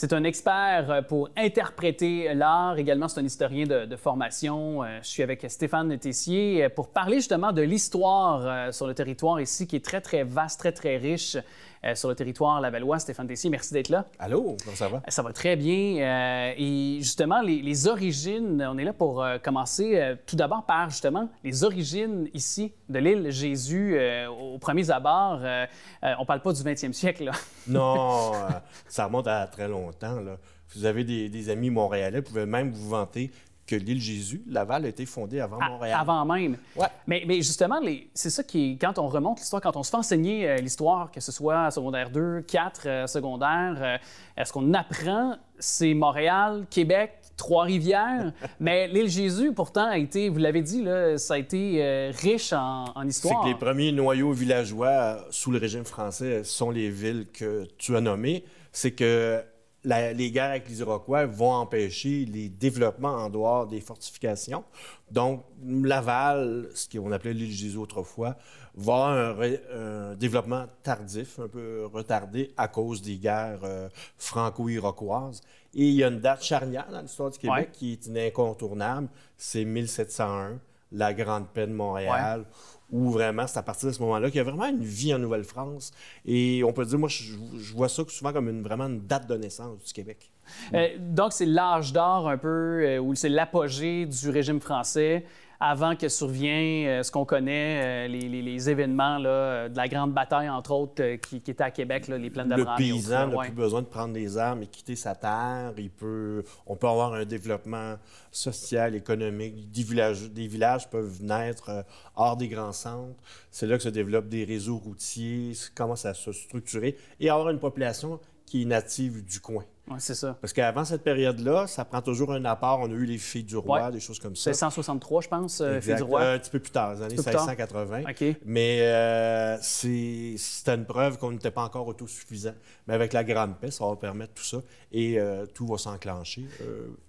C'est un expert euh, pour interpréter l'art. Également, c'est un historien de, formation. Euh, je suis avec Stéphane Tessier euh, pour parler justement de l'histoire sur le territoire ici, qui est très, très vaste, très, très riche. Euh, sur le territoire Valois, Stéphane Tessier, merci d'être là. Allô, comment ça va? Ça va très bien. Euh, et justement, les, origines, on est là pour euh, commencer tout d'abord par justement les origines ici de l'île Jésus aux premiers abords. on parle pas du 20e siècle. Là. non, ça remonte à très longtemps. Là. Vous avez des, amis montréalais, vous pouvez même vous vanter que l'île Jésus, Laval, a été fondée avant ah, Montréal. avant même. Mais, mais justement, c'est ça qui, quand on remonte l'histoire, quand on se fait enseigner euh, l'histoire, que ce soit secondaire 2, 4, euh, secondaire, euh, est ce qu'on apprend, c'est Montréal, Québec, Trois-Rivières. mais l'île Jésus, pourtant, a été, vous l'avez dit, là, ça a été riche en, en histoire. C'est que les premiers noyaux villageois sous le régime français sont les villes que tu as nommées. C'est que la, les guerres avec les Iroquois vont empêcher les développements en dehors des fortifications. Donc, Laval, ce qu'on appelait l'île Jésus autrefois, va avoir un, développement tardif, un peu retardé à cause des guerres euh, franco-iroquoises. Et il y a une date charnière dans l'histoire du Québec qui est incontournable, c'est 1701 la Grande Paix de Montréal. Où vraiment, c'est à partir de ce moment-là qu'il y a vraiment une vie en Nouvelle-France. Et on peut dire, moi, je, vois ça souvent comme une, vraiment une date de naissance du Québec. Euh, donc, c'est l'âge d'or un peu, euh, ou c'est l'apogée du régime français avant que survient euh, ce qu'on connaît, euh, les, événements là, euh, de la Grande Bataille, entre autres, qui, qui était à Québec, les plaines de Le paysan n'a plus besoin de prendre des armes et quitter sa terre. Il peut, on peut avoir un développement social, économique. Des villages, des villages peuvent naître hors des grands centres. C'est là que se développent des réseaux routiers, commence à se structurer et avoir une population qui est native du coin. Oui, c'est ça. Parce qu'avant cette période-là, ça prend toujours un apport. On a eu les filles du roi, des choses comme ça. C'est 163, je pense, euh, filles du roi. Euh, un petit peu plus tard, les années 1680. Mais euh, c'était une preuve qu'on n'était pas encore autosuffisant. Mais avec la Grande Paix, ça va permettre tout ça et euh, tout va s'enclencher.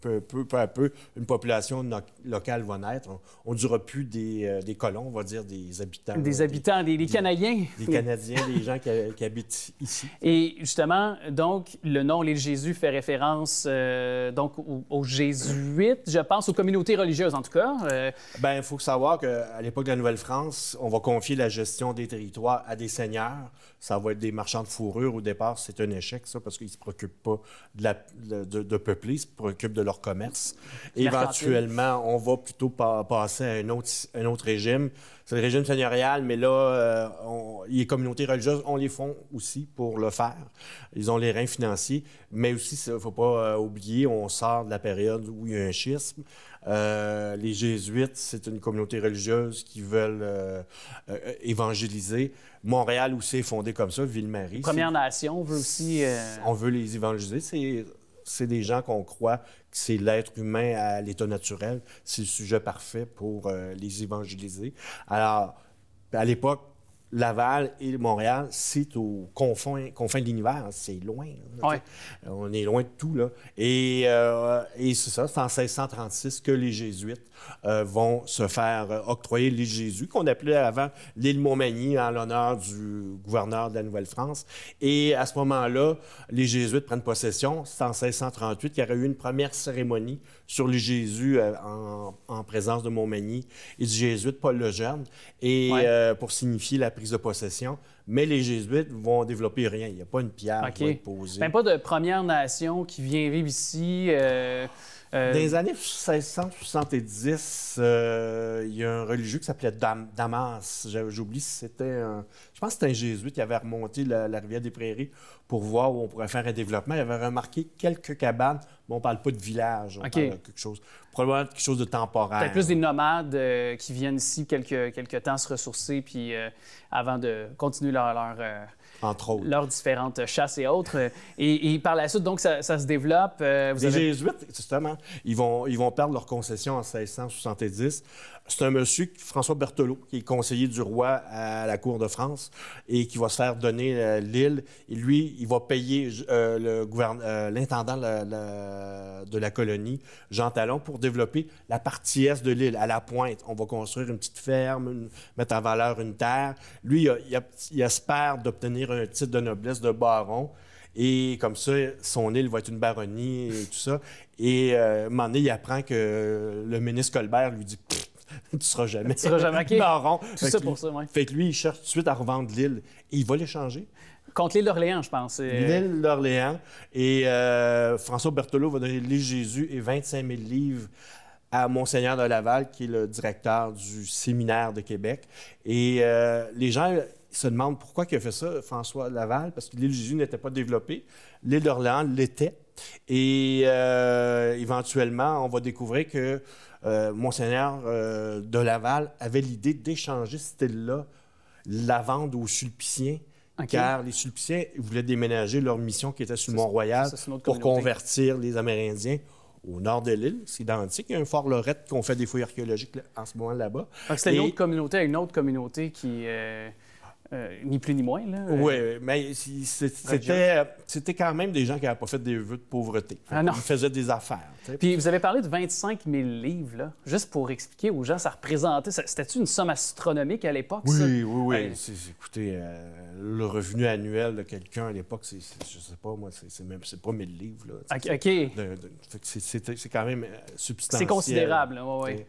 peu, peu, à peu, une population locale va naître. On ne dira plus des, colons, on va dire des habitants. Des habitants, des, Canadiens. Des Canadiens, des gens qui, habitent ici. Et justement, donc, le nom, les Jésus, fait référence euh, donc aux, jésuites, je pense, aux communautés religieuses en tout cas. Euh. Ben il faut savoir qu'à l'époque de la Nouvelle-France, on va confier la gestion des territoires à des seigneurs. Ça va être des marchands de fourrure. Au départ, c'est un échec, ça, parce qu'ils ne se préoccupent pas de, la, de, peupler, ils se préoccupent de leur commerce. Éventuellement, on va plutôt passer à un autre, un autre régime c'est le régime seigneurial, mais là, euh, les communautés religieuses on les fonds aussi pour le faire. Ils ont les reins financiers, mais aussi, il ne faut pas euh, oublier, on sort de la période où il y a un schisme. Euh, les jésuites, c'est une communauté religieuse qui veulent évangéliser. Montréal aussi est fondée comme ça, Ville-Marie. Première Nation, veut aussi... On veut les évangéliser, c'est c'est des gens qu'on croit que c'est l'être humain à l'état naturel. C'est le sujet parfait pour euh, les évangéliser. Alors, à l'époque, Laval et Montréal, c'est au confins, confins de l'univers. C'est loin. On est loin de tout. Là. Et, euh, et c'est ça, c'est en 1636 que les Jésuites euh, vont se faire euh, octroyer l'île Jésus, qu'on appelait avant l'île Montmagny en l'honneur du gouverneur de la Nouvelle-France. Et à ce moment-là, les Jésuites prennent possession. C'est en 1638 qu'il y a eu une première cérémonie sur le Jésus euh, en, présence de Montmagny et du jésuite Paul Lejeune, et, euh, pour signifier la prise de possession. Mais les jésuites vont développer rien. Il n'y a pas une pierre qui va être posée. Ben, pas de Première Nation qui vient vivre ici. Euh, euh, dans les années 1670, euh, il y a un religieux qui s'appelait Damas. J'oublie si c'était un. Je pense que c'était un jésuite qui avait remonté la, rivière des Prairies pour voir où on pourrait faire un développement. Il avait remarqué quelques cabanes, mais on ne parle pas de village, on parle quelque chose. Probablement quelque chose de temporaire. Peut-être plus des nomades euh, qui viennent ici quelques, temps se ressourcer puis avant de continuer leur entre autres. Leurs différentes chasses et autres. Et, par la suite, donc, ça, se développe. Euh, les Jésuites, justement, ils vont, ils vont perdre leur concession en 1670 c'est un monsieur, François Berthelot, qui est conseiller du roi à la Cour de France et qui va se faire donner euh, l'île. Et lui, il va payer euh, euh, l'intendant de la colonie, Jean Talon, pour développer la partie est de l'île, à la pointe. On va construire une petite ferme, mettre en valeur une terre. Lui, il, espère d'obtenir un titre de noblesse de baron. Et comme ça, son île va être une baronnie et tout ça. Et il apprend que le ministre Colbert lui dit tu seras jamais. Tu seras jamais marron. Tout ça pour ça, Fait que lui, il cherche tout de suite à revendre l'île et il va l'échanger. Contre l'île d'Orléans, je pense. L'île d'Orléans. Et euh, François Berthelot va donner l'île Jésus et 25 000 livres à Monseigneur de Laval, qui est le directeur du séminaire de Québec. Et euh, les gens se demandent pourquoi il a fait ça, François Laval, parce que l'île Jésus n'était pas développée. L'île d'Orléans l'était. Et euh, éventuellement, on va découvrir que euh, Monseigneur euh, de Laval avait l'idée d'échanger cette île-là, vente aux Sulpiciens, car les Sulpiciens voulaient déménager leur mission qui était sur le Mont-Royal pour convertir les Amérindiens au nord de l'île. C'est identique. Il y a un fort Lorette qu'on fait des fouilles archéologiques en ce moment là-bas. Ah, c'est une autre communauté, qui. Euh, euh, ni plus ni moins. Là. Euh. Oui, mais c'était quand même des gens qui n'avaient pas fait des vœux de pauvreté. Ah Ils faisaient des affaires. Puis vous avez parlé de 25 000 livres, juste pour expliquer aux gens, ça représentait. C'était-tu une somme astronomique à l'époque? Oui, oui, oui, euh, Écoutez, le revenu annuel de quelqu'un à l'époque, c'est, je sais pas, moi, c'est même pas 1000 livres. OK. C'est, quand même substantiel. C'est considérable, oui. oui.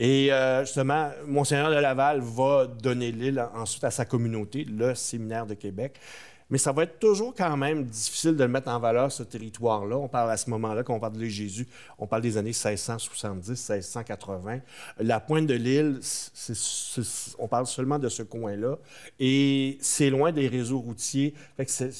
Et euh, justement, Monseigneur de Laval va donner l'île ensuite à sa communauté, le séminaire de Québec. Mais ça va être toujours quand même difficile de mettre en valeur ce territoire-là. On parle à ce moment-là, quand on parle de Jésus, on parle des années 1670, 1680. La pointe de l'île, on parle seulement de ce coin-là. Et c'est loin des réseaux routiers.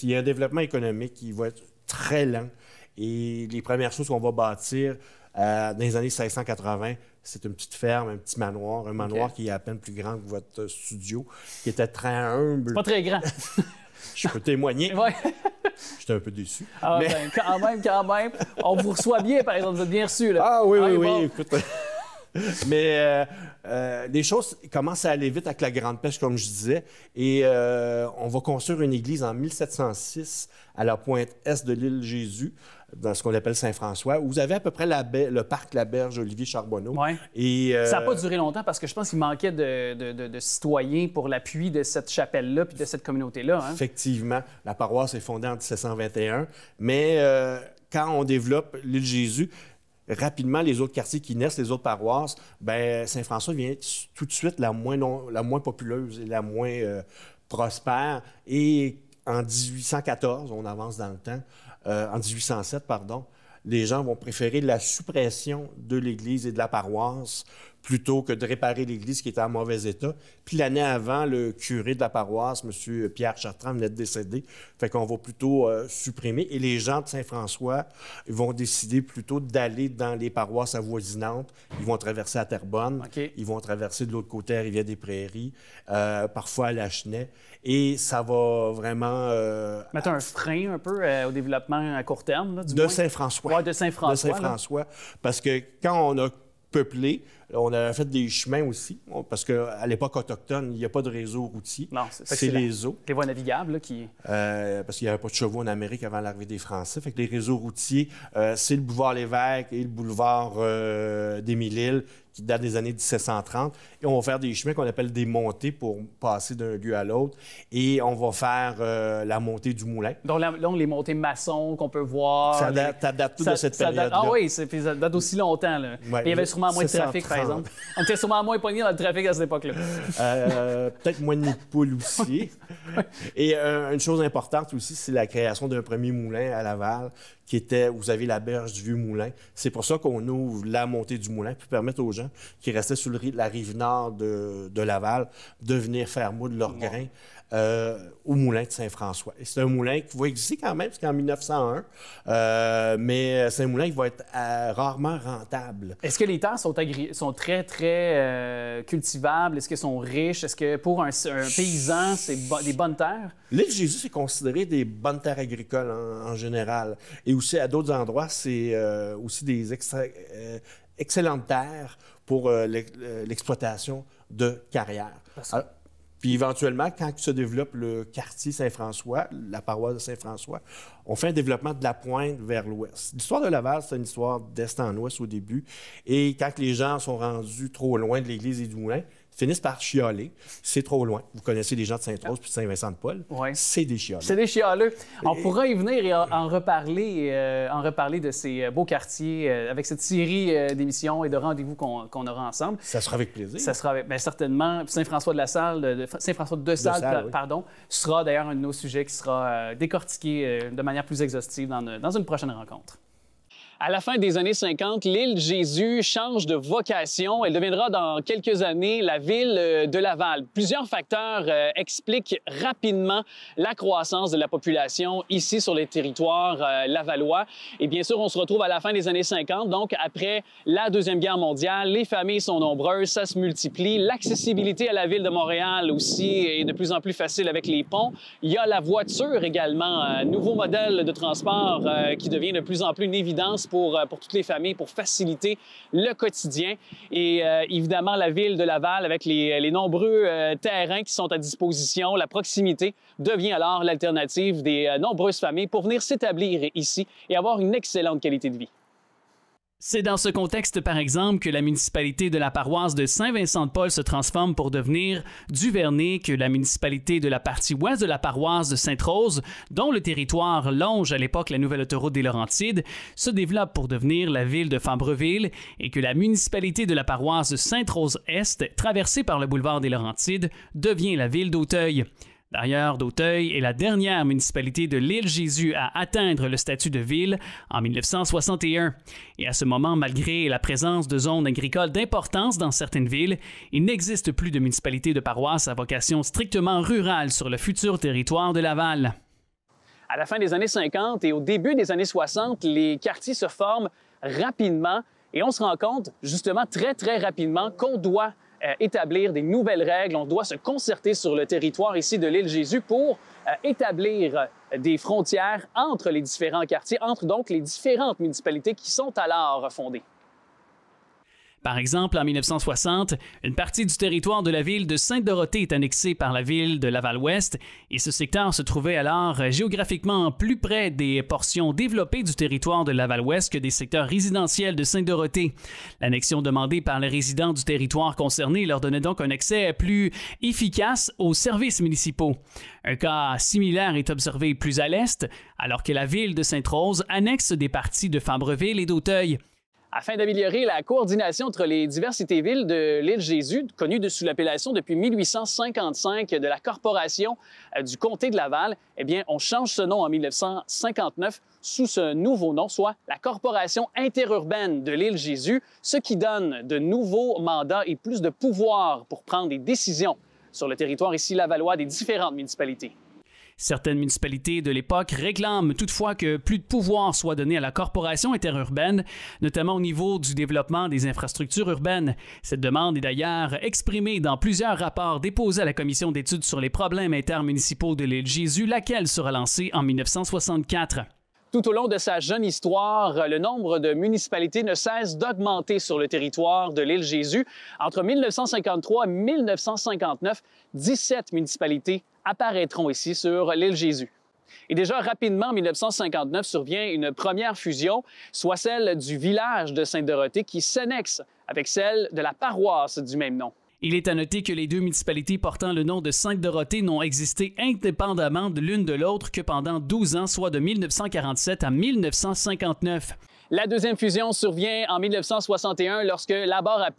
il y a un développement économique qui va être très lent. Et les premières choses qu'on va bâtir, euh, dans les années 1680, c'est une petite ferme, un petit manoir, un manoir qui est à peine plus grand que votre studio, qui était très humble. Pas très grand. Je peux témoigner. Ouais. J'étais un peu déçu. Ah, mais... Ben, quand même, quand même. On vous reçoit bien, par exemple. Vous êtes bien reçu. Ah oui, oui, oui. Écoute... mais euh, les euh, choses commencent à aller vite avec la grande pêche, comme je disais, et euh, on va construire une église en 1706 à la pointe est de l'île Jésus, dans ce qu'on appelle Saint-François. Vous avez à peu près la le parc La Berge Olivier Charbonneau. Et, euh, Ça n'a pas duré longtemps parce que je pense qu'il manquait de, citoyens pour l'appui de cette chapelle-là puis de cette communauté-là. Hein. Effectivement. La paroisse est fondée en 1721, mais quand on développe l'île Jésus, rapidement les autres quartiers qui naissent, les autres paroisses, ben Saint-François vient tout de suite la moins, la moins populeuse et la moins euh, prospère. Et en 1814, on avance dans le temps, euh, en 1807, pardon, les gens vont préférer la suppression de l'Église et de la paroisse plutôt que de réparer l'Église qui est en mauvais état. Puis l'année avant, le curé de la paroisse, M. Pierre Chartrand, venait de décéder. Fait qu'on va plutôt euh, supprimer. Et les gens de Saint-François vont décider plutôt d'aller dans les paroisses avoisinantes. Ils vont traverser à Terrebonne. Ils vont traverser de l'autre côté à Rivière-des-Prairies, euh, parfois à Lachenay et ça va vraiment... Euh, Mettre un frein un peu euh, au développement à court terme, De Saint-François. Oui, de Saint-François. De Saint-François. Parce que quand on a peuplé, euh, on a fait des chemins aussi, parce qu'à l'époque autochtone, il n'y a pas de réseau routier. Non, c'est les eaux. Les voies navigables qui. Euh, parce qu'il n'y avait pas de chevaux en Amérique avant l'arrivée des Français. Fait que les réseaux routiers, euh, c'est le boulevard Lévesque et le boulevard des démile îles qui datent des années 1730. Et on va faire des chemins qu'on appelle des montées pour passer d'un lieu à l'autre. Et on va faire la montée du moulin. Donc, les montées maçons qu'on peut voir. Ça date, tout de cette période Ah oui, ça, date aussi longtemps. il y avait sûrement moins de trafic, on était sûrement moins poignés dans le trafic à cette époque-là. Euh, peut-être moins de aussi. Et euh, une chose importante aussi, c'est la création d'un premier moulin à Laval qui était, vous avez la berge du Vieux-Moulin. C'est pour ça qu'on ouvre la montée du moulin pour permettre aux gens qui restaient sur la rive nord de, Laval de venir faire moudre leurs grains. Euh, au moulin de Saint-François. c'est un moulin qui va exister quand même jusqu'en 1901, euh, mais c'est un moulin qui va être euh, rarement rentable. Est-ce que les terres sont, sont très, très cultivables? Est-ce qu'elles sont riches? Est-ce que pour un, paysan, c'est des bonnes terres? L'île de Jésus, c'est considéré des bonnes terres agricoles en, général. Et aussi, à d'autres endroits, c'est aussi des excellentes terres pour l'exploitation de carrières. Puis éventuellement, quand se développe le quartier Saint-François, la paroisse de Saint-François, on fait un développement de la pointe vers l'ouest. L'histoire de Laval, c'est une histoire d'est en ouest au début. Et quand les gens sont rendus trop loin de l'église et du moulin, finissent par chioler. C'est trop loin. Vous connaissez les gens de saint rose puis Saint-Vincent-de-Paul. Ouais. C'est des chialeux. C'est des chialeux. On pourra y venir et en, reparler, euh, en reparler de ces euh, beaux quartiers euh, avec cette série d'émissions et de rendez-vous qu'on aura ensemble. Ça sera avec plaisir. Ça sera avec, ben, certainement. Saint-François de la Salle, Saint-François de, Salle, pardon, sera d'ailleurs un de nos sujets qui sera décortiqué de manière plus exhaustive dans, dans une prochaine rencontre. À la fin des années 50, l'île Jésus change de vocation. Elle deviendra dans quelques années la ville euh, de Laval. Plusieurs facteurs euh, expliquent rapidement la croissance de la population ici sur les territoires euh, lavalois. lavallois. Et bien sûr, on se retrouve à la fin des années 50, donc après la Deuxième Guerre mondiale. Les familles sont nombreuses, ça se multiplie. L'accessibilité à la ville de Montréal aussi est de plus en plus facile avec les ponts. Il y a la voiture également, un nouveau modèle de transport qui devient de plus en plus une évidence pour, euh, pour toutes les familles, pour faciliter le quotidien. Et euh, évidemment, la ville de Laval, avec les, les nombreux euh, terrains qui sont à disposition, la proximité devient alors l'alternative des nombreuses familles pour venir s'établir ici et avoir une excellente qualité de vie. C'est dans ce contexte, par exemple, que la municipalité de la paroisse de Saint-Vincent-de-Paul se transforme pour devenir Duvernay, que la municipalité de la partie ouest de la paroisse de Sainte-Rose, dont le territoire longe à l'époque la nouvelle autoroute des Laurentides, se développe pour devenir la ville de Fabreville, et que la municipalité de la paroisse de Sainte-Rose-Est, traversée par le boulevard des Laurentides, devient la ville d'Auteuil. D'ailleurs, Dauteuil est la dernière municipalité de l'île Jésus à atteindre le statut de ville en 1961. Et à ce moment, malgré la présence de zones agricoles d'importance dans certaines villes, il n'existe plus de municipalité de paroisse à vocation strictement rurale sur le futur territoire de Laval. À la fin des années 50 et au début des années 60, les quartiers se forment rapidement et on se rend compte justement très très rapidement qu'on doit euh, établir des nouvelles règles. On doit se concerter sur le territoire ici de l'île Jésus pour euh, établir euh, des frontières entre les différents quartiers, entre donc les différentes municipalités qui sont alors fondées. Par exemple, en 1960, une partie du territoire de la ville de Sainte-Dorothée est annexée par la ville de Laval-Ouest et ce secteur se trouvait alors euh, géographiquement plus près des portions développées du territoire de Laval-Ouest que des secteurs résidentiels de Sainte-Dorothée. L'annexion demandée par les résidents du territoire concerné leur donnait donc un accès plus efficace aux services municipaux. Un cas similaire est observé plus à l'est, alors que la ville de Sainte-Rose annexe des parties de Fabreville et d'Auteuil afin d'améliorer la coordination entre les diversités villes de l'île Jésus, connue sous l'appellation depuis 1855 de la Corporation euh, du comté de Laval, eh bien, on change ce nom en 1959 sous ce nouveau nom, soit la Corporation interurbaine de l'île Jésus, ce qui donne de nouveaux mandats et plus de pouvoir pour prendre des décisions sur le territoire ici lavallois des différentes municipalités. Certaines municipalités de l'époque réclament toutefois que plus de pouvoir soit donné à la corporation interurbaine, notamment au niveau du développement des infrastructures urbaines. Cette demande est d'ailleurs exprimée dans plusieurs rapports déposés à la commission d'études sur les problèmes intermunicipaux de l'île Jésus, laquelle sera lancée en 1964. Tout au long de sa jeune histoire, euh, le nombre de municipalités ne cesse d'augmenter sur le territoire de l'île Jésus. Entre 1953 et 1959, 17 municipalités apparaîtront ici sur l'île Jésus. Et déjà rapidement, en 1959, survient une première fusion, soit celle du village de Sainte-Dorothée qui s'annexe avec celle de la paroisse du même nom. Il est à noter que les deux municipalités portant le nom de Sainte-Dorothée n'ont existé indépendamment de l'une de l'autre que pendant 12 ans, soit de 1947 à 1959. La deuxième fusion survient en 1961 lorsque la à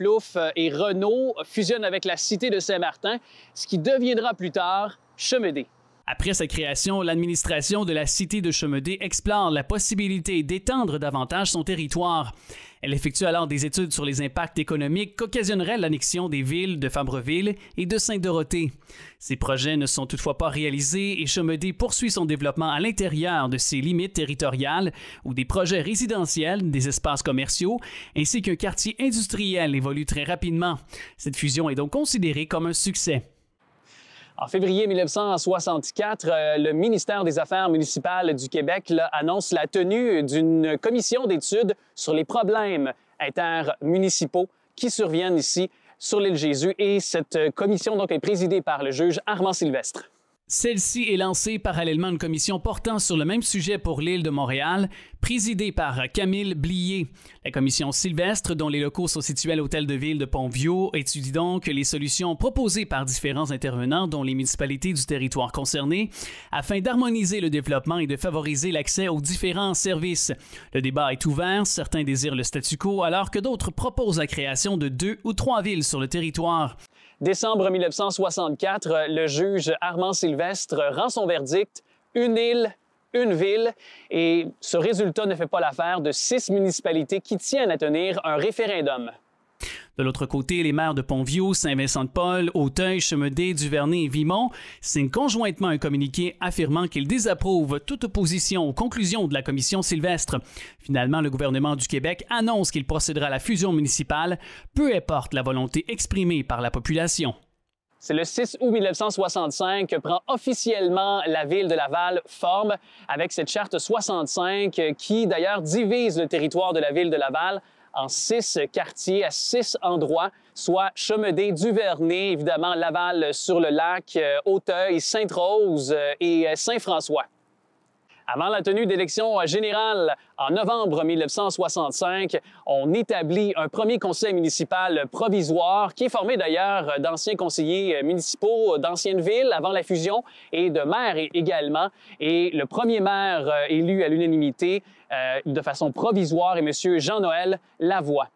et Renault fusionnent avec la cité de Saint-Martin, ce qui deviendra plus tard Chemedé. Après sa création, l'administration de la cité de Chemedé explore la possibilité d'étendre davantage son territoire. Elle effectue alors des études sur les impacts économiques qu'occasionnerait l'annexion des villes de Fabreville et de Sainte-Dorothée. Ces projets ne sont toutefois pas réalisés et Chomedey poursuit son développement à l'intérieur de ses limites territoriales où des projets résidentiels, des espaces commerciaux ainsi qu'un quartier industriel évoluent très rapidement. Cette fusion est donc considérée comme un succès. En février 1964, euh, le ministère des Affaires municipales du Québec annonce la tenue d'une commission d'études sur les problèmes intermunicipaux qui surviennent ici sur l'île Jésus. Et cette commission est présidée par le juge Armand Sylvestre. Celle-ci est lancée parallèlement une commission portant sur le même sujet pour l'île de Montréal, présidée par Camille Blier. La commission Sylvestre, dont les locaux sont situés à l'hôtel de ville de Pontvio, étudie donc les solutions proposées par différents intervenants, dont les municipalités du territoire concerné, afin d'harmoniser le développement et de favoriser l'accès aux différents services. Le débat est ouvert, certains désirent le statu quo, alors que d'autres proposent la création de deux ou trois villes sur le territoire. Décembre 1964, euh, le juge Armand Sylvestre rend son verdict, une île, une ville, et ce résultat ne fait pas l'affaire de six municipalités qui tiennent à tenir un référendum. De l'autre côté, les maires de Pontvieux, Saint-Vincent-de-Paul, Auteuil, Chemedet, Duvernay et Vimont signent conjointement un communiqué affirmant qu'ils désapprouvent toute opposition aux conclusions de la commission Sylvestre. Finalement, le gouvernement du Québec annonce qu'il procédera à la fusion municipale, peu importe la volonté exprimée par la population. C'est le 6 août 1965 que prend officiellement la ville de Laval forme avec cette charte 65 qui d'ailleurs divise le territoire de la ville de Laval en six quartiers, à six endroits, soit Chemedé, Duvernay, évidemment Laval sur le lac, euh, Auteuil, Sainte-Rose euh, et euh, Saint-François. Avant la tenue d'élections générales en novembre 1965, on établit un premier conseil municipal provisoire qui est formé d'ailleurs d'anciens conseillers municipaux d'anciennes villes avant la fusion et de maires également. Et le premier maire euh, élu à l'unanimité euh, de façon provisoire est M. Jean-Noël Lavoie.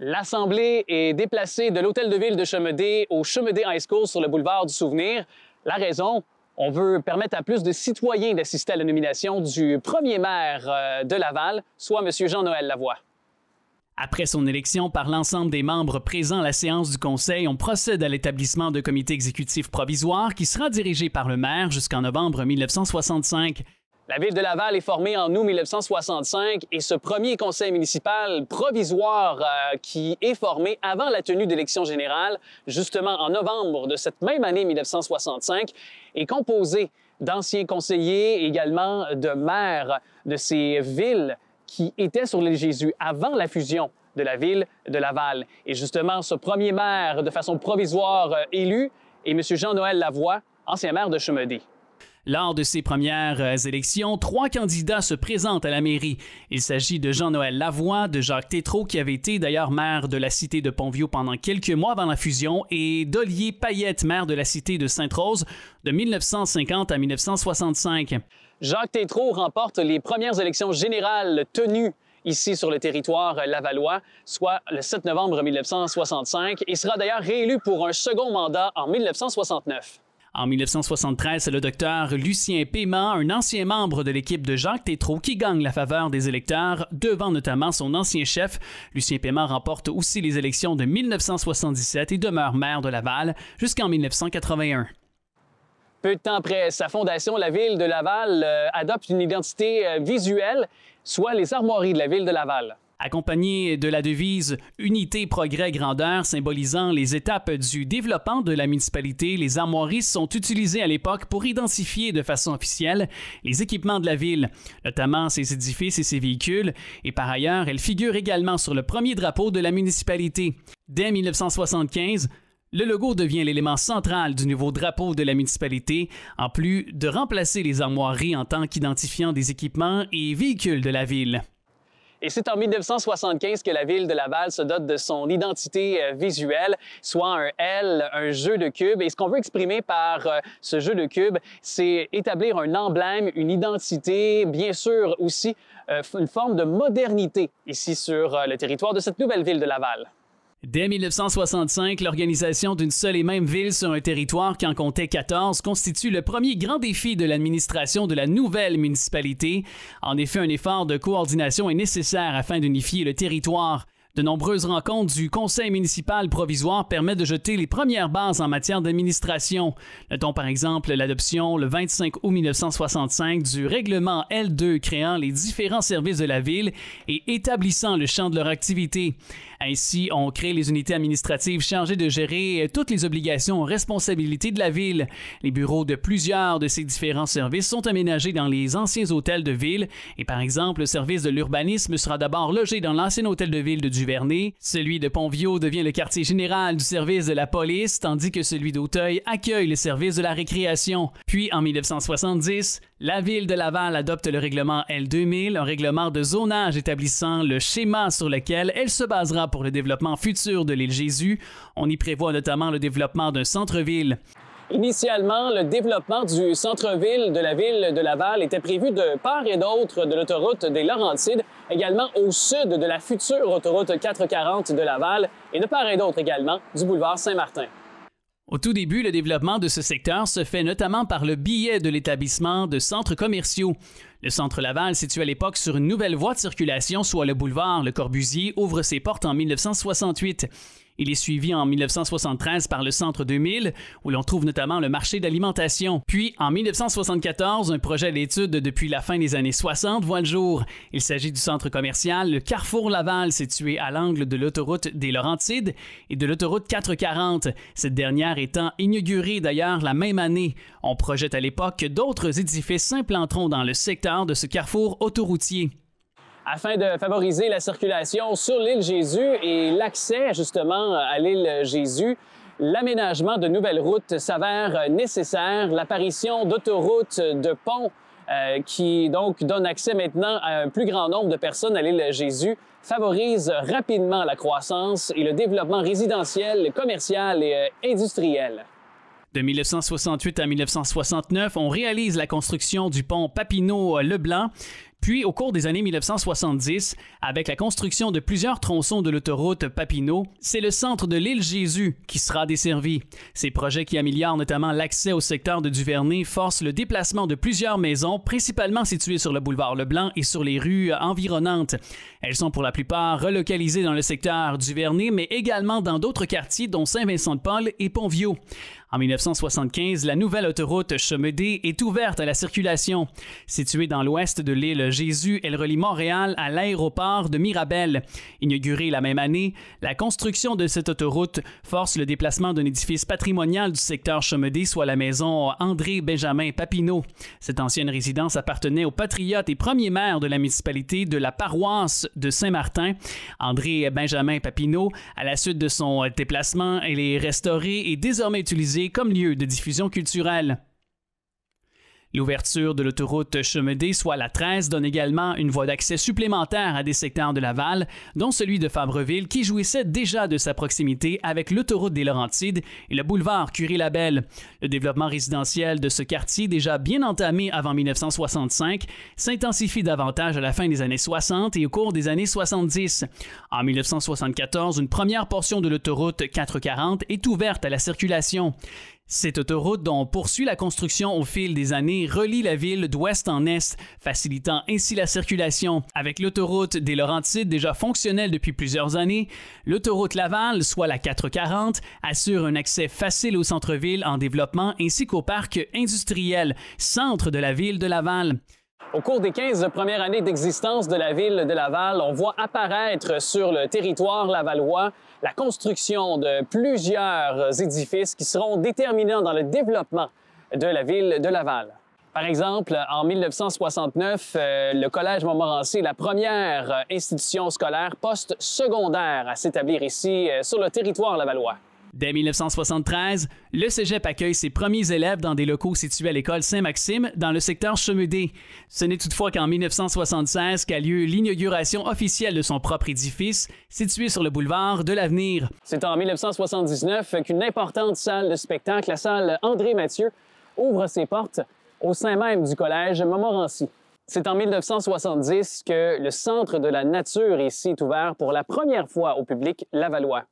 L'Assemblée est déplacée de l'Hôtel de Ville de Chemedé au Chemedé High School sur le boulevard du Souvenir. La raison, on veut permettre à plus de citoyens d'assister à la nomination du premier maire euh, de Laval, soit M. Jean-Noël Lavoie. Après son élection par l'ensemble des membres présents à la séance du Conseil, on procède à l'établissement d'un comité exécutif provisoire qui sera dirigé par le maire jusqu'en novembre 1965. La ville de Laval est formée en août 1965 et ce premier conseil municipal provisoire euh, qui est formé avant la tenue d'élections générales, justement en novembre de cette même année 1965, est composé d'anciens conseillers, également de maires de ces villes qui étaient sur l'île Jésus avant la fusion de la ville de Laval. Et justement, ce premier maire, de façon provisoire euh, élu, est M. Jean-Noël Lavoie, ancien maire de Chemedé. Lors de ces premières euh, élections, trois candidats se présentent à la mairie. Il s'agit de Jean-Noël Lavoie, de Jacques Tétrault, qui avait été d'ailleurs maire de la cité de Pontvieux pendant quelques mois avant la fusion, et d'Olier Payette, maire de la cité de Sainte-Rose de 1950 à 1965. Jacques Tétrault remporte les premières élections générales tenues ici sur le territoire lavallois, soit le 7 novembre 1965, et sera d'ailleurs réélu pour un second mandat en 1969. En 1973, c'est le docteur Lucien Paiement, un ancien membre de l'équipe de Jacques Tétrault, qui gagne la faveur des électeurs, devant notamment son ancien chef. Lucien Paiement remporte aussi les élections de 1977 et demeure maire de Laval jusqu'en 1981. Peu de temps après sa fondation, la ville de Laval euh, adopte une identité euh, visuelle, soit les armoiries de la ville de Laval accompagné de la devise Unité, progrès, grandeur, symbolisant les étapes du développement de la municipalité. Les armoiries sont utilisées à l'époque pour identifier de façon officielle les équipements de la ville, notamment ses édifices et ses véhicules, et par ailleurs, elle figure également sur le premier drapeau de la municipalité. Dès 1975, le logo devient l'élément central du nouveau drapeau de la municipalité, en plus de remplacer les armoiries en tant qu'identifiant des équipements et véhicules de la ville. Et c'est en 1975 que la ville de Laval se dote de son identité euh, visuelle, soit un L, un jeu de cubes. Et ce qu'on veut exprimer par euh, ce jeu de cubes, c'est établir un emblème, une identité, bien sûr aussi euh, une forme de modernité ici sur le territoire de cette nouvelle ville de Laval. Dès 1965, l'organisation d'une seule et même ville sur un territoire qui en comptait 14 constitue le premier grand défi de l'administration de la nouvelle municipalité. En effet, un effort de coordination est nécessaire afin d'unifier le territoire. De nombreuses rencontres du Conseil municipal provisoire permettent de jeter les premières bases en matière d'administration. Notons par exemple l'adoption le 25 août 1965 du règlement L2 créant les différents services de la ville et établissant le champ de leur activité. Ainsi, on crée les unités administratives chargées de gérer euh, toutes les obligations et responsabilités de la ville. Les bureaux de plusieurs de ces différents services sont aménagés dans les anciens hôtels de ville et par exemple le service de l'urbanisme sera d'abord logé dans l'ancien hôtel de ville de celui de Pontvio devient le quartier général du service de la police, tandis que celui d'Auteuil accueille le service de la récréation. Puis, en 1970, la ville de Laval adopte le règlement L2000, un règlement de zonage établissant le schéma sur lequel elle se basera pour le développement futur de l'île Jésus. On y prévoit notamment le développement d'un centre-ville. Initialement, le développement du centre-ville de la ville de Laval était prévu de part et d'autre de l'autoroute des Laurentides, également au sud de la future autoroute 440 de Laval et de part et d'autre également du boulevard Saint-Martin. Au tout début, le développement de ce secteur se fait notamment par le biais de l'établissement de centres commerciaux. Le centre Laval, situé à l'époque sur une nouvelle voie de circulation, soit le boulevard Le Corbusier, ouvre ses portes en 1968. Il est suivi en 1973 par le Centre 2000, où l'on trouve notamment le marché d'alimentation. Puis, en 1974, un projet d'étude depuis la fin des années 60 voit le jour. Il s'agit du centre commercial le Carrefour Laval, situé à l'angle de l'autoroute des Laurentides et de l'autoroute 440, cette dernière étant inaugurée d'ailleurs la même année. On projette à l'époque que d'autres édifices s'implanteront dans le secteur de ce carrefour autoroutier afin de favoriser la circulation sur l'île Jésus et l'accès justement à l'île Jésus. L'aménagement de nouvelles routes s'avère nécessaire. L'apparition d'autoroutes, de ponts euh, qui donc donne accès maintenant à un plus grand nombre de personnes à l'île Jésus, favorise rapidement la croissance et le développement résidentiel, commercial et euh, industriel. De 1968 à 1969, on réalise la construction du pont Papineau-Leblanc, puis au cours des années 1970, avec la construction de plusieurs tronçons de l'autoroute Papineau, c'est le centre de l'île Jésus qui sera desservi. Ces projets qui améliorent notamment l'accès au secteur de Duvernay forcent le déplacement de plusieurs maisons, principalement situées sur le boulevard Leblanc et sur les rues environnantes. Elles sont pour la plupart relocalisées dans le secteur Duvernay, mais également dans d'autres quartiers dont Saint-Vincent-de-Paul et Pontvio. En 1975, la nouvelle autoroute Chemédé est ouverte à la circulation. Située dans l'ouest de l'île Jésus, elle relie Montréal à l'aéroport de Mirabel. Inaugurée la même année, la construction de cette autoroute force le déplacement d'un édifice patrimonial du secteur Chemédé, soit la maison André Benjamin Papineau. Cette ancienne résidence appartenait aux patriotes et premier maire de la municipalité de la paroisse de Saint-Martin. André Benjamin Papineau, à la suite de son déplacement, elle est restaurée et désormais utilisée comme lieu de diffusion culturelle. L'ouverture de l'autoroute Chemin soit la 13, donne également une voie d'accès supplémentaire à des secteurs de Laval, dont celui de Fabreville, qui jouissait déjà de sa proximité avec l'autoroute des Laurentides et le boulevard Curie-Labelle. Le développement résidentiel de ce quartier, déjà bien entamé avant 1965, s'intensifie davantage à la fin des années 60 et au cours des années 70. En 1974, une première portion de l'autoroute 440 est ouverte à la circulation. Cette autoroute dont on poursuit la construction au fil des années relie la ville d'ouest en est, facilitant ainsi la circulation. Avec l'autoroute des Laurentides déjà fonctionnelle depuis plusieurs années, l'autoroute Laval, soit la 440, assure un accès facile au centre-ville en développement ainsi qu'au parc industriel, centre de la ville de Laval. Au cours des 15 premières années d'existence de la ville de Laval, on voit apparaître sur le territoire lavallois la construction de plusieurs édifices qui seront déterminants dans le développement de la ville de Laval. Par exemple, en 1969, euh, le Collège Montmorency est la première institution scolaire post-secondaire à s'établir ici euh, sur le territoire lavallois. Dès 1973, le cégep accueille ses premiers élèves dans des locaux situés à l'école Saint-Maxime dans le secteur Chemudé. Ce n'est toutefois qu'en 1976 qu'a lieu l'inauguration officielle de son propre édifice, situé sur le boulevard de l'Avenir. C'est en 1979 qu'une importante salle de spectacle, la salle André Mathieu, ouvre ses portes au sein même du collège Montmorency. C'est en 1970 que le Centre de la nature ici est ouvert pour la première fois au public lavallois.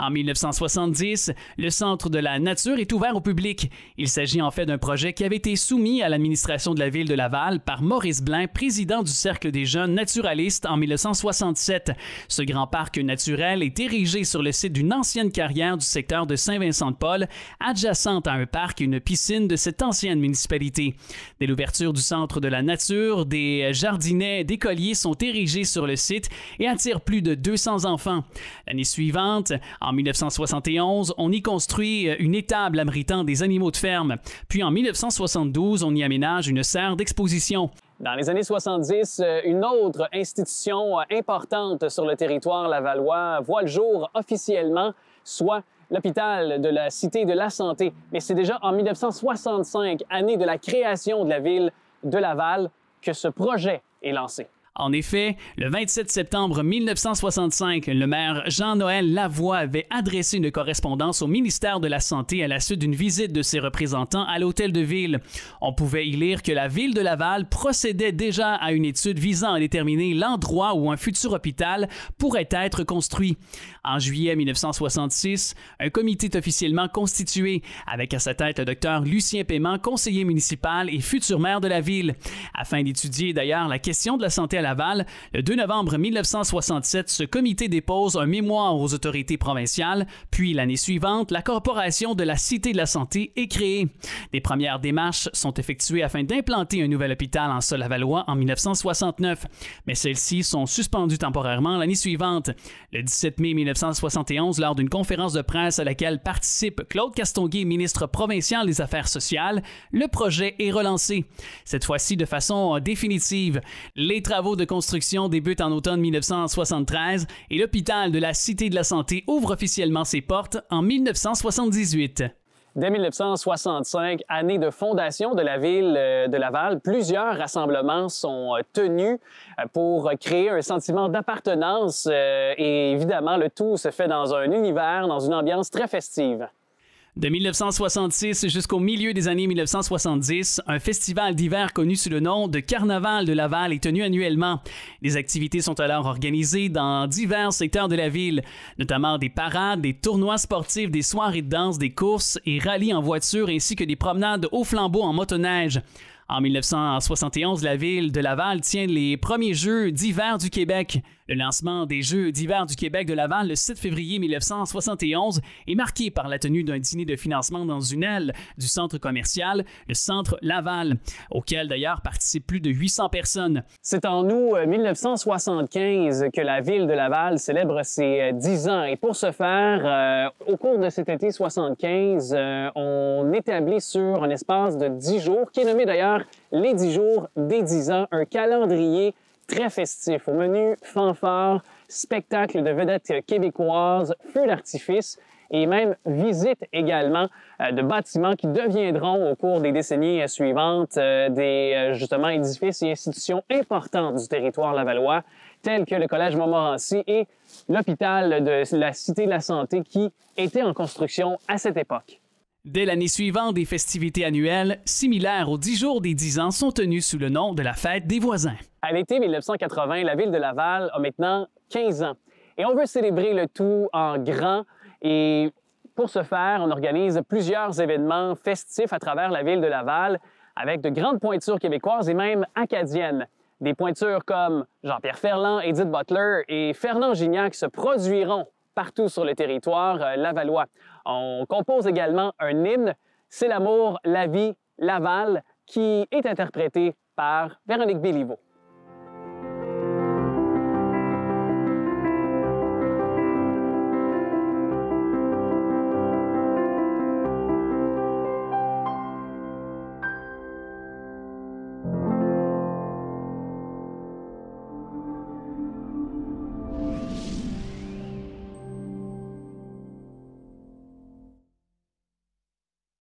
En 1970, le Centre de la nature est ouvert au public. Il s'agit en fait d'un projet qui avait été soumis à l'administration de la ville de Laval par Maurice Blain, président du Cercle des jeunes naturalistes en 1967. Ce grand parc naturel est érigé sur le site d'une ancienne carrière du secteur de Saint-Vincent-de-Paul, adjacente à un parc et une piscine de cette ancienne municipalité. Dès l'ouverture du Centre de la nature, des jardinets d'écoliers sont érigés sur le site et attirent plus de 200 enfants. L'année suivante, en en 1971, on y construit euh, une étable abritant des animaux de ferme. Puis en 1972, on y aménage une serre d'exposition. Dans les années 70, euh, une autre institution euh, importante sur le territoire lavallois voit le jour officiellement, soit l'hôpital de la Cité de la Santé. Mais c'est déjà en 1965, année de la création de la ville de Laval, que ce projet est lancé. En effet, le 27 septembre 1965, le maire Jean-Noël Lavoie avait adressé une correspondance au ministère de la Santé à la suite d'une visite de ses représentants à l'hôtel de ville. On pouvait y lire que la ville de Laval procédait déjà à une étude visant à déterminer l'endroit où un futur hôpital pourrait être construit. En juillet 1966, un comité est officiellement constitué, avec à sa tête le docteur Lucien Paiement, conseiller municipal et futur maire de la ville, afin d'étudier d'ailleurs la question de la santé à la Laval. Le 2 novembre 1967, ce comité dépose un mémoire aux autorités provinciales, puis l'année suivante, la Corporation de la Cité de la Santé est créée. Des premières démarches sont effectuées afin d'implanter un nouvel hôpital en Sol-Lavallois en 1969, mais celles-ci sont suspendues temporairement l'année suivante. Le 17 mai 1971, lors d'une conférence de presse à laquelle participe Claude Castonguay, ministre provincial des Affaires sociales, le projet est relancé, cette fois-ci de façon euh, définitive. Les travaux de construction débute en automne 1973 et l'hôpital de la Cité de la Santé ouvre officiellement ses portes en 1978. Dès 1965, année de fondation de la ville euh, de Laval, plusieurs rassemblements sont euh, tenus euh, pour créer un sentiment d'appartenance et évidemment le tout se fait dans un univers, dans une ambiance très festive. De 1966 jusqu'au milieu des années 1970, un festival d'hiver connu sous le nom de Carnaval de Laval est tenu annuellement. Les activités sont alors organisées dans divers secteurs de la ville, notamment des parades, des tournois sportifs, des soirées de danse, des courses et rallyes en voiture ainsi que des promenades au flambeau en motoneige. En 1971, la ville de Laval tient les premiers Jeux d'hiver du Québec. Le lancement des Jeux d'hiver du Québec de Laval le 7 février 1971 est marqué par la tenue d'un dîner de financement dans une aile du centre commercial, le centre Laval, auquel d'ailleurs participent plus de 800 personnes. C'est en août 1975 euh, que la ville de Laval célèbre ses 10 euh, ans et pour ce faire, euh, au cours de cet été 75, on établit sur un espace de 10 jours, qui est nommé d'ailleurs les 10 jours des 10 ans, un calendrier très festif. Au menu, fanfare, spectacle de vedettes québécoises, feu d'artifice et même visite également euh, de bâtiments qui deviendront au cours des décennies euh, suivantes euh, des justement édifices et institutions importantes du territoire lavallois tels que le Collège Montmorency et l'hôpital de la Cité de la Santé qui était en construction à cette époque. Dès l'année suivante, des festivités annuelles, similaires aux 10 jours des 10 ans, sont tenues sous le nom de la Fête des voisins. À l'été 1980, la ville de Laval a maintenant 15 ans. Et on veut célébrer le tout en grand. Et pour ce faire, on organise plusieurs événements festifs à travers la ville de Laval avec de grandes pointures québécoises et même acadiennes. Des pointures comme Jean-Pierre Ferland, Edith Butler et Fernand Gignac se produiront partout sur le territoire euh, lavallois. On compose également un hymne, C'est l'amour, la vie, Laval, qui est interprété par Véronique Béliveau.